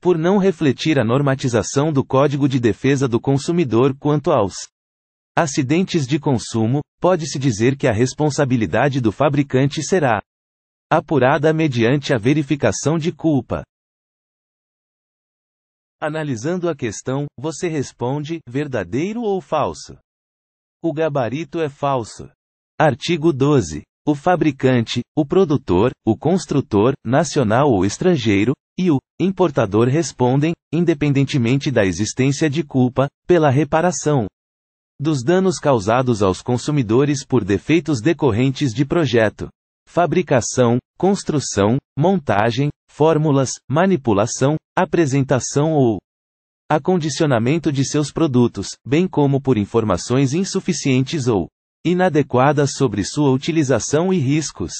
por não refletir a normatização do Código de Defesa do Consumidor quanto aos acidentes de consumo, pode-se dizer que a responsabilidade do fabricante será apurada mediante a verificação de culpa. Analisando a questão, você responde: verdadeiro ou falso? O gabarito é falso. Artigo 12. O fabricante, o produtor, o construtor, nacional ou estrangeiro, e o importador respondem, independentemente da existência de culpa, pela reparação dos danos causados aos consumidores por defeitos decorrentes de projeto, fabricação, construção, montagem, fórmulas, manipulação, apresentação ou acondicionamento de seus produtos, bem como por informações insuficientes ou inadequadas sobre sua utilização e riscos.